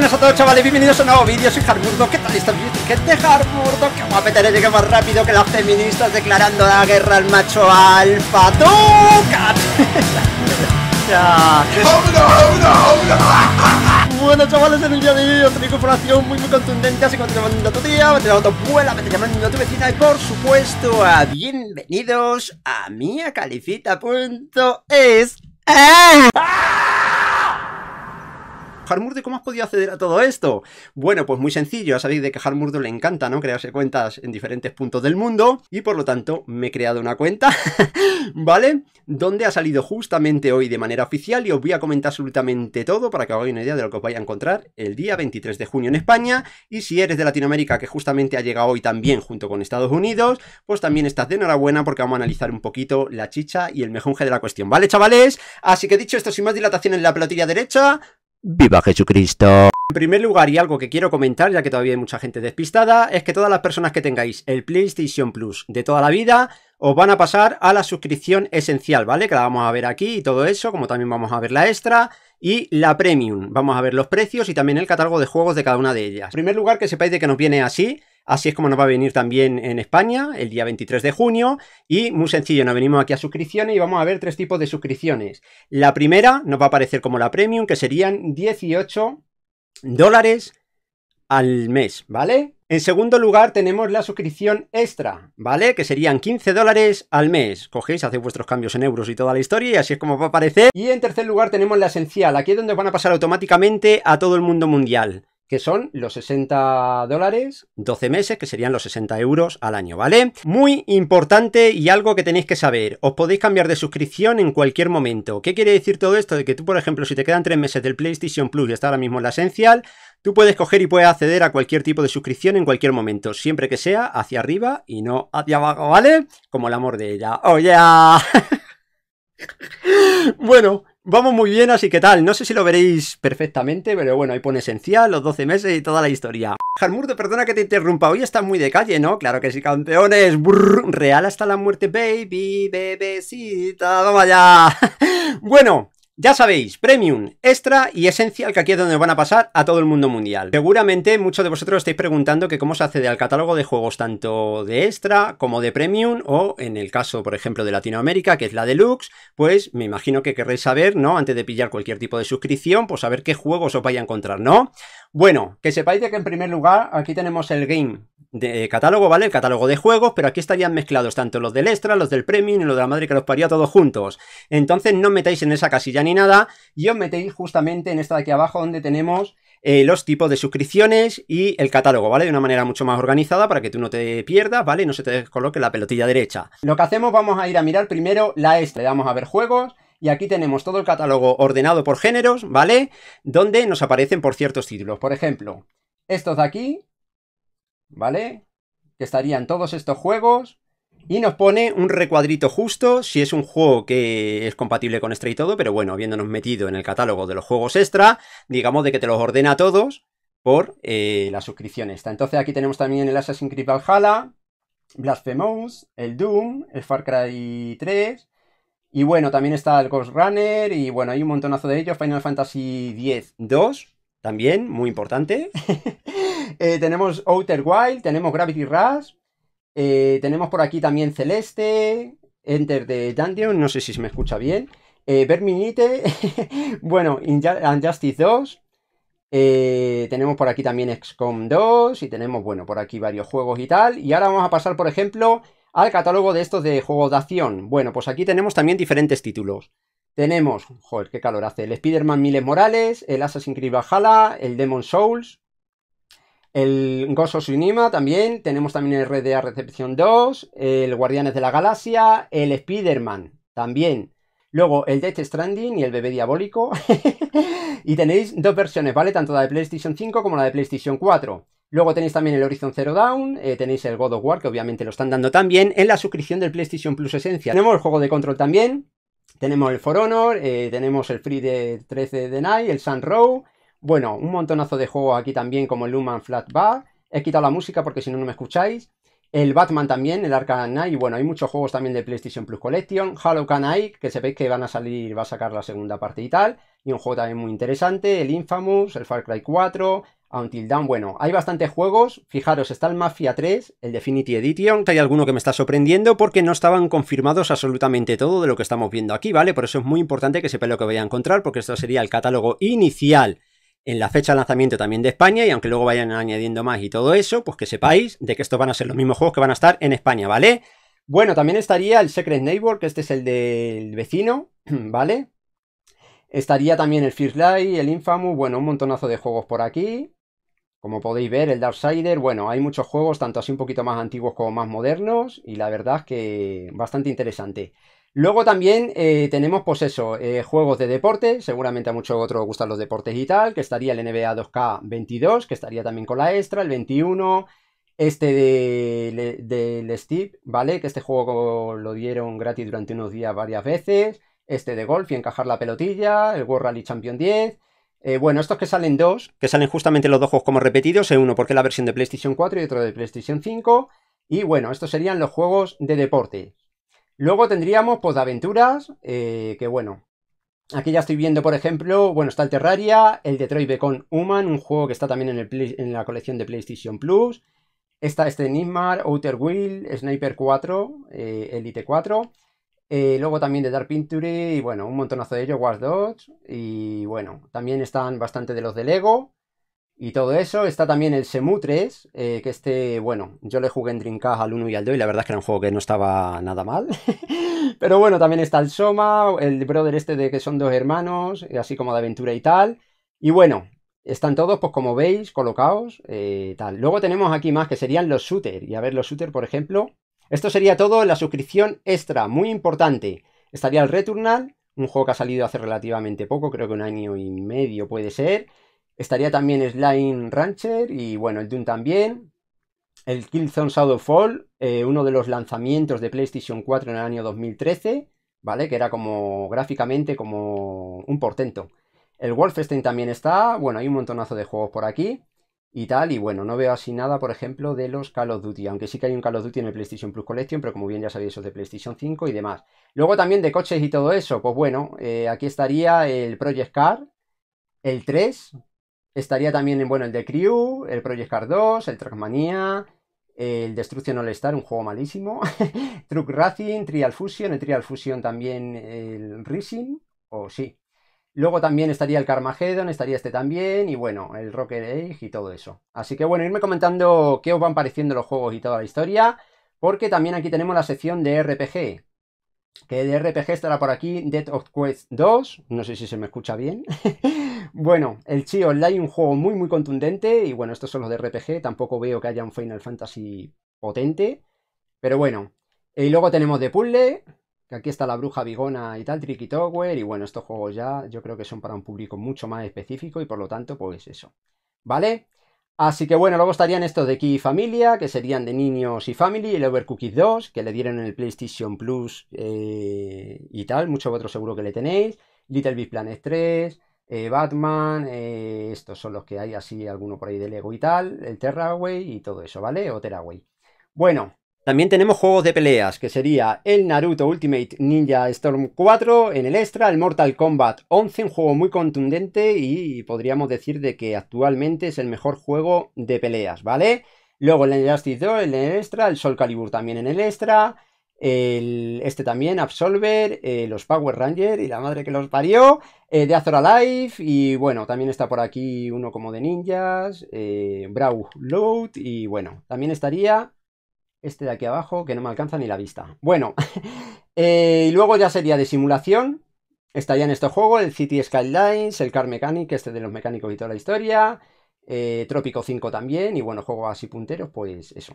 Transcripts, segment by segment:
buenas a todos chavales, bienvenidos a un nuevo vídeo, soy Harburdo, ¿qué tal qué Gente Harburdo, que voy a meter más rápido que las feministas declarando la guerra al macho alfa ¡Ducat! bueno chavales, en el día de hoy os traigo información muy muy contundente, así que a tu día, llamando a tu abuela, te llamando a tu vecina y por supuesto a bienvenidos a miacalifita.es ¡Ah! Harmurdo, cómo has podido acceder a todo esto? Bueno, pues muy sencillo, ya sabéis de que a Harmurdo le encanta, ¿no? Crearse cuentas en diferentes puntos del mundo y por lo tanto me he creado una cuenta, ¿vale? Donde ha salido justamente hoy de manera oficial y os voy a comentar absolutamente todo para que hagáis una idea de lo que os vais a encontrar el día 23 de junio en España y si eres de Latinoamérica que justamente ha llegado hoy también junto con Estados Unidos, pues también estás de enhorabuena porque vamos a analizar un poquito la chicha y el mejunje de la cuestión, ¿vale chavales? Así que dicho esto, sin más dilatación en la platilla derecha, ¡Viva Jesucristo! En primer lugar, y algo que quiero comentar, ya que todavía hay mucha gente despistada, es que todas las personas que tengáis el PlayStation Plus de toda la vida, os van a pasar a la suscripción esencial, ¿vale? Que la vamos a ver aquí y todo eso, como también vamos a ver la extra y la premium. Vamos a ver los precios y también el catálogo de juegos de cada una de ellas. En primer lugar, que sepáis de que nos viene así, Así es como nos va a venir también en España el día 23 de junio. Y muy sencillo, nos venimos aquí a suscripciones y vamos a ver tres tipos de suscripciones. La primera nos va a aparecer como la premium, que serían 18 dólares al mes, ¿vale? En segundo lugar tenemos la suscripción extra, ¿vale? Que serían 15 dólares al mes. Cogéis, hacéis vuestros cambios en euros y toda la historia y así es como va a aparecer. Y en tercer lugar tenemos la esencial, aquí es donde van a pasar automáticamente a todo el mundo mundial que son los 60 dólares, 12 meses, que serían los 60 euros al año, ¿vale? Muy importante y algo que tenéis que saber, os podéis cambiar de suscripción en cualquier momento. ¿Qué quiere decir todo esto? De que tú, por ejemplo, si te quedan 3 meses del PlayStation Plus y está ahora mismo en la esencial, tú puedes coger y puedes acceder a cualquier tipo de suscripción en cualquier momento, siempre que sea hacia arriba y no hacia abajo, ¿vale? Como el amor de ella. ¡Oh, ya! bueno, Vamos muy bien, así que tal. No sé si lo veréis perfectamente, pero bueno, ahí pone esencial, los 12 meses y toda la historia. Harmurdo, perdona que te interrumpa. Hoy estás muy de calle, ¿no? Claro que sí, campeones. real hasta la muerte, baby, bebecita. Vamos allá. bueno, ya sabéis, Premium, Extra y Esencial, que aquí es donde van a pasar a todo el mundo mundial. Seguramente muchos de vosotros estáis preguntando que cómo se accede al catálogo de juegos tanto de Extra como de Premium, o en el caso, por ejemplo, de Latinoamérica, que es la Deluxe, pues me imagino que querréis saber, ¿no? Antes de pillar cualquier tipo de suscripción, pues saber qué juegos os vais a encontrar, ¿no? Bueno, que sepáis de que en primer lugar aquí tenemos el game de catálogo, ¿vale? El catálogo de juegos, pero aquí estarían mezclados tanto los del Extra, los del Premium y los de la madre que los paría todos juntos. Entonces no metáis en esa casilla ni nada, y os metéis justamente en esta de aquí abajo donde tenemos eh, los tipos de suscripciones y el catálogo, ¿vale? De una manera mucho más organizada para que tú no te pierdas, ¿vale? no se te descoloque la pelotilla derecha. Lo que hacemos, vamos a ir a mirar primero la esta. Le damos a ver juegos. Y aquí tenemos todo el catálogo ordenado por géneros, ¿vale? Donde nos aparecen por ciertos títulos. Por ejemplo, estos de aquí, ¿vale? Que estarían todos estos juegos, y nos pone un recuadrito justo, si es un juego que es compatible con extra y todo, pero bueno, habiéndonos metido en el catálogo de los juegos extra, digamos de que te los ordena todos por eh, la suscripción esta. Entonces aquí tenemos también el Assassin's Creed Valhalla, Blasphemous, el Doom, el Far Cry 3, y bueno, también está el Ghost Runner, y bueno, hay un montonazo de ellos, Final Fantasy X-2, también, muy importante. Eh, tenemos Outer Wild, tenemos Gravity Rush, eh, tenemos por aquí también Celeste, Enter de Dungeon, no sé si se me escucha bien. Eh, Verminite, bueno, Injustice 2. Eh, tenemos por aquí también XCOM 2 y tenemos, bueno, por aquí varios juegos y tal. Y ahora vamos a pasar, por ejemplo, al catálogo de estos de juegos de acción. Bueno, pues aquí tenemos también diferentes títulos. Tenemos, joder, qué calor hace, el Spider-Man Miles Morales, el Assassin's Creed Valhalla, el Demon Souls, el of Tsunima también, tenemos también el RDA Recepción 2, el Guardianes de la Galaxia, el Spider-Man también. Luego el Death Stranding y el bebé diabólico. y tenéis dos versiones, ¿vale? Tanto la de PlayStation 5 como la de PlayStation 4. Luego tenéis también el Horizon Zero Down, eh, tenéis el God of War, que obviamente lo están dando también, en la suscripción del PlayStation Plus Esencia. Tenemos el juego de control también, tenemos el For Honor, eh, tenemos el Free de 13 de Night, el Sun Row, bueno, un montonazo de juegos aquí también como el Luman Flat Bar. He quitado la música porque si no, no me escucháis. El Batman también, el Arkham Knight. Y bueno, hay muchos juegos también de PlayStation Plus Collection. Halo Knight, que ve que van a salir, va a sacar la segunda parte y tal. Y un juego también muy interesante, el Infamous, el Far Cry 4, Until Dawn. Bueno, hay bastantes juegos. Fijaros, está el Mafia 3, el Definity Edition. Hay alguno que me está sorprendiendo porque no estaban confirmados absolutamente todo de lo que estamos viendo aquí, ¿vale? Por eso es muy importante que sepáis lo que voy a encontrar porque esto sería el catálogo inicial en la fecha de lanzamiento también de España y aunque luego vayan añadiendo más y todo eso, pues que sepáis de que estos van a ser los mismos juegos que van a estar en España, ¿vale? Bueno, también estaría el Secret Neighbor, que este es el del vecino, ¿vale? Estaría también el First Light, el Infamous, bueno, un montonazo de juegos por aquí. Como podéis ver, el Darksider, bueno, hay muchos juegos, tanto así un poquito más antiguos como más modernos, y la verdad es que bastante interesante. Luego también eh, tenemos, pues eso, eh, juegos de deporte, seguramente a muchos otros gustan los deportes y tal, que estaría el NBA 2K22, que estaría también con la extra, el 21, este del de, Steve, ¿vale? Que este juego lo dieron gratis durante unos días varias veces, este de golf y encajar la pelotilla, el World Rally Champion 10, eh, bueno, estos que salen dos, que salen justamente los dos juegos como repetidos, uno porque es la versión de PlayStation 4 y otro de PlayStation 5. Y bueno, estos serían los juegos de deporte. Luego tendríamos podaventuras, aventuras, eh, que bueno, Aquí ya estoy viendo, por ejemplo, bueno, está el Terraria, el Detroit Becon Human, un juego que está también en, la colección de PlayStation Plus. Está este Nismar, Outer Wheel, Sniper 4, eh, Elite 4. Eh, luego también de Dark Pinture y bueno, un montonazo de ellos, Watch Dogs. Y bueno, también están bastante de los de Lego y todo eso. Está también el Semu eh, que este, bueno, yo le jugué en Dreamcast al 1 y al 2 y la verdad es que era un juego que no estaba nada mal. Pero bueno, también está el Soma, el brother este de que son dos hermanos, eh, así como de aventura y tal. Y bueno, están todos, pues como veis, colocados, eh, tal. Luego tenemos aquí más, que serían los shooter. Y a ver, los shooter, por ejemplo. Esto sería todo en la suscripción extra, muy importante. Estaría el Returnal, un juego que ha salido hace relativamente poco, creo que un año y medio puede ser. Estaría también Slime Rancher y bueno, el Doom también. El Killzone Shadowfall, Fall eh, uno de los lanzamientos de PlayStation 4 en el año 2013, ¿vale? Que era como gráficamente como un portento. El Wolfenstein también está, bueno, hay un montonazo de juegos por aquí y tal, y bueno, no veo así nada, por ejemplo, de los Call of Duty, aunque sí que hay un Call of Duty en el PlayStation Plus Collection, pero como bien ya sabéis, eso es de PlayStation 5 y demás. Luego también de coches y todo eso, pues bueno, eh, aquí estaría el Project Car, el 3, Estaría también bueno, el de Crew, el Project Card 2, el Trackmania, el Destruction All Star, un juego malísimo, Truck Racing, Trial Fusion, el Trial Fusion también el Racing, o sí. Luego también estaría el Carmageddon, estaría este también, y bueno, el Rocket Age y todo eso. Así que bueno, irme comentando qué os van pareciendo los juegos y toda la historia, porque también aquí tenemos la sección de RPG, que de RPG estará por aquí, Dead of Quest 2, no sé si se me escucha bien. bueno, el Chi Online, un juego muy muy contundente, y bueno, estos son los de RPG, tampoco veo que haya un Final Fantasy potente, pero bueno. Y eh, luego tenemos The puzzle, que aquí está la bruja bigona y tal, Tricky Tower, y bueno, estos juegos ya yo creo que son para un público mucho más específico, y por lo tanto, pues eso. ¿Vale? Así que bueno, luego estarían estos de Key Familia, que serían de niños y Family, el Overcooked 2, que le dieron en el PlayStation Plus eh, y tal, muchos otros seguro que le tenéis, Little Big Planet 3, eh, Batman, eh, estos son los que hay así, alguno por ahí de Lego y tal, el Terraway y todo eso, ¿vale? O Terraway. Bueno, también tenemos juegos de peleas, que sería el Naruto Ultimate Ninja Storm 4 en el extra, el Mortal Kombat 11, un juego muy contundente y podríamos decir de que actualmente es el mejor juego de peleas, ¿vale? Luego el Injustice 2 en el extra, el Soul Calibur también en el extra, el, este también, Absolver, eh, los Power Rangers y la madre que los parió, de eh, Azora Life y bueno, también está por aquí uno como de ninjas, eh, Brawl Load, y bueno, también estaría este de aquí abajo, que no me alcanza ni la vista. Bueno, eh, y luego ya sería de simulación, estaría en este juego el City Skylines, el Car Mechanic, este de los mecánicos y toda la historia, eh, Trópico 5 también, y bueno, juegos así punteros, pues eso.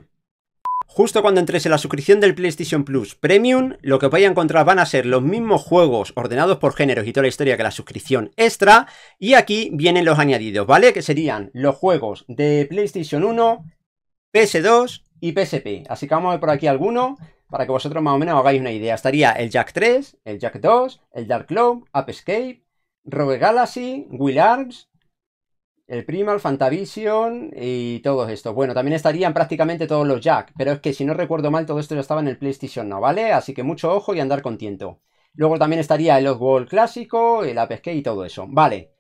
Justo cuando entréis en la suscripción del PlayStation Plus Premium, lo que vais a encontrar van a ser los mismos juegos ordenados por géneros y toda la historia que la suscripción extra. Y aquí vienen los añadidos, ¿vale? Que serían los juegos de PlayStation 1, PS2 y PSP. Así que vamos a ver por aquí alguno para que vosotros más o menos hagáis una idea. Estaría el Jack 3, el Jack 2, el Dark Up Escape, Rogue Galaxy, Will Arms, el Primal, Fantavision y todos estos. Bueno, también estarían prácticamente todos los Jack, pero es que si no recuerdo mal todo esto ya estaba en el PlayStation no ¿vale? Así que mucho ojo y andar contento. Luego también estaría el World clásico, el Escape y todo eso. Vale.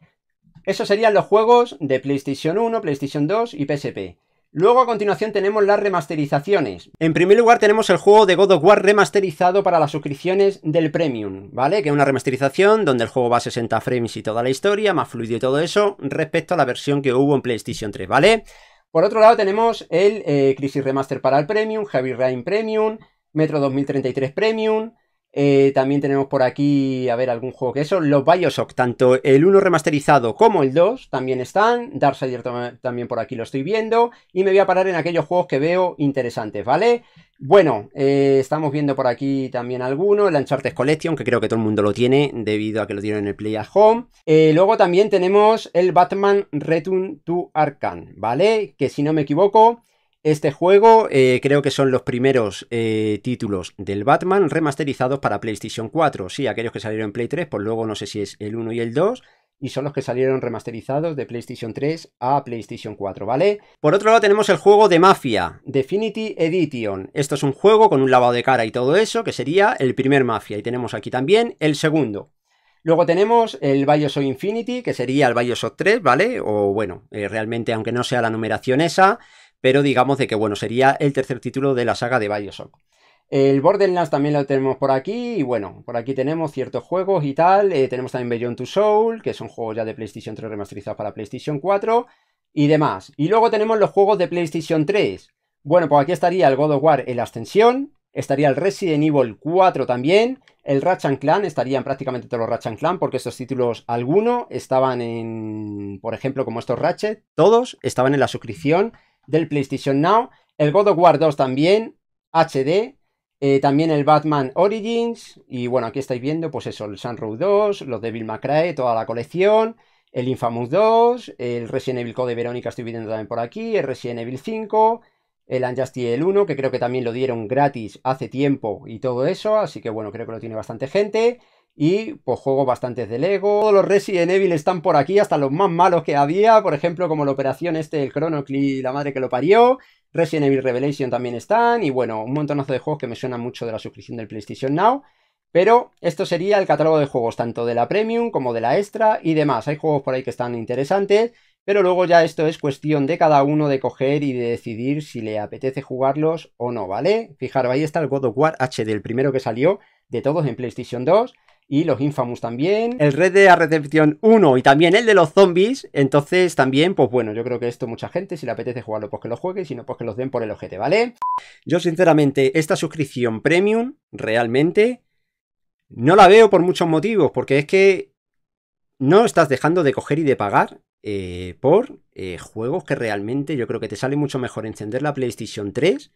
Esos serían los juegos de PlayStation 1, PlayStation 2 y PSP. Luego a continuación tenemos las remasterizaciones. En primer lugar tenemos el juego de God of War remasterizado para las suscripciones del Premium, ¿vale? Que es una remasterización donde el juego va a 60 frames y toda la historia, más fluido y todo eso, respecto a la versión que hubo en PlayStation 3, ¿vale? Por otro lado tenemos el eh, Crisis Remaster para el Premium, Heavy Rain Premium, Metro 2033 Premium, eh, también tenemos por aquí, a ver, algún juego que eso. Los Bioshock, tanto el 1 remasterizado como el 2 también están. Darksiders también por aquí lo estoy viendo. Y me voy a parar en aquellos juegos que veo interesantes, ¿vale? Bueno, eh, estamos viendo por aquí también algunos. El Uncharted Collection, que creo que todo el mundo lo tiene debido a que lo tienen en el Play at Home. Eh, luego también tenemos el Batman Return to Arkham, ¿vale? Que si no me equivoco, este juego eh, creo que son los primeros eh, títulos del Batman remasterizados para PlayStation 4. Sí, aquellos que salieron en Play 3, pues luego no sé si es el 1 y el 2 y son los que salieron remasterizados de PlayStation 3 a PlayStation 4, ¿vale? Por otro lado tenemos el juego de Mafia, Definity Edition. Esto es un juego con un lavado de cara y todo eso, que sería el primer Mafia, y tenemos aquí también el segundo. Luego tenemos el Bioshock Infinity, que sería el Bioshock 3, ¿vale? O bueno, eh, realmente aunque no sea la numeración esa, pero digamos de que, bueno, sería el tercer título de la saga de Bioshock. El Borderlands también lo tenemos por aquí, y bueno, por aquí tenemos ciertos juegos y tal. Eh, tenemos también Beyond to Soul, que son juegos ya de PlayStation 3 remasterizados para PlayStation 4 y demás. Y luego tenemos los juegos de PlayStation 3. Bueno, pues aquí estaría el God of War en la Ascensión, estaría el Resident Evil 4 también, el Ratchet Clan, estarían prácticamente todos los Ratchet Clan, porque estos títulos, alguno estaban en, por ejemplo, como estos Ratchet, todos estaban en la suscripción del PlayStation Now, el God of War 2 también, HD, eh, también el Batman Origins, y bueno, aquí estáis viendo, pues eso, el Sunrow 2, los Devil Bill Cry, toda la colección, el Infamous 2, el Resident Evil Code Verónica estoy viendo también por aquí, el Resident Evil 5, el el 1, que creo que también lo dieron gratis hace tiempo y todo eso, así que bueno, creo que lo tiene bastante gente. Y pues juego bastantes de Lego. Todos los Resident Evil están por aquí, hasta los más malos que había. Por ejemplo, como la operación este, el y la madre que lo parió. Resident Evil Revelation también están. Y bueno, un montonazo de juegos que me suenan mucho de la suscripción del PlayStation Now. Pero esto sería el catálogo de juegos, tanto de la Premium como de la Extra y demás. Hay juegos por ahí que están interesantes, pero luego ya esto es cuestión de cada uno de coger y de decidir si le apetece jugarlos o no, ¿vale? Fijaros, ahí está el God of War HD, el primero que salió de todos en PlayStation 2 y los Infamous también, el Red de recepción 1 y también el de los zombies, entonces también, pues bueno, yo creo que esto mucha gente, si le apetece jugarlo, pues que lo juegue, si no, pues que los den por el ojete, ¿vale? Yo sinceramente, esta suscripción premium, realmente, no la veo por muchos motivos, porque es que no estás dejando de coger y de pagar eh, por eh, juegos que realmente yo creo que te sale mucho mejor encender la PlayStation 3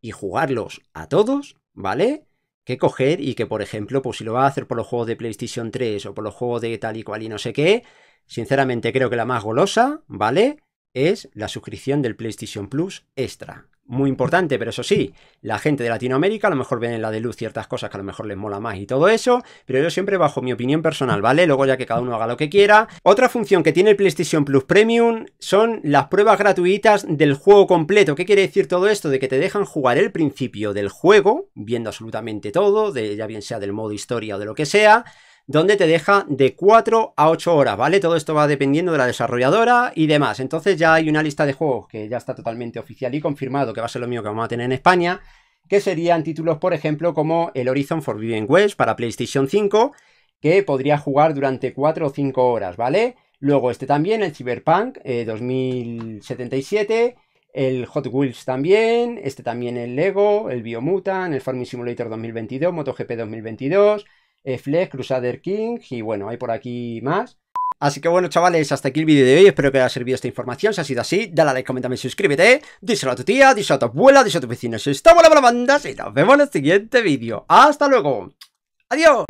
y jugarlos a todos, ¿vale? que coger y que, por ejemplo, pues si lo va a hacer por los juegos de PlayStation 3 o por los juegos de tal y cual y no sé qué, sinceramente creo que la más golosa, ¿vale? Es la suscripción del PlayStation Plus extra muy importante, pero eso sí, la gente de Latinoamérica a lo mejor ven en la de luz ciertas cosas que a lo mejor les mola más y todo eso, pero yo siempre bajo mi opinión personal, ¿vale? Luego ya que cada uno haga lo que quiera. Otra función que tiene el PlayStation Plus Premium son las pruebas gratuitas del juego completo. ¿Qué quiere decir todo esto? De que te dejan jugar el principio del juego, viendo absolutamente todo, de, ya bien sea del modo historia o de lo que sea, donde te deja de 4 a 8 horas, ¿vale? Todo esto va dependiendo de la desarrolladora y demás. Entonces ya hay una lista de juegos que ya está totalmente oficial y confirmado que va a ser lo mío que vamos a tener en España, que serían títulos, por ejemplo, como el Horizon Forbidden West para PlayStation 5, que podría jugar durante 4 o 5 horas, ¿vale? Luego este también, el Cyberpunk 2077, eh, el Hot Wheels también, este también el Lego, el Biomutant, el Farming Simulator 2022, MotoGP 2022, eh, Flex, Crusader King y bueno, hay por aquí más. Así que bueno, chavales, hasta aquí el vídeo de hoy. Espero que os haya servido esta información. Si ha sido así, dale a like, coméntame y suscríbete. Díselo a tu tía, díselo a tu abuela, díselo a tus vecinos. Estamos buena la banda y nos vemos en el siguiente vídeo. ¡Hasta luego! ¡Adiós!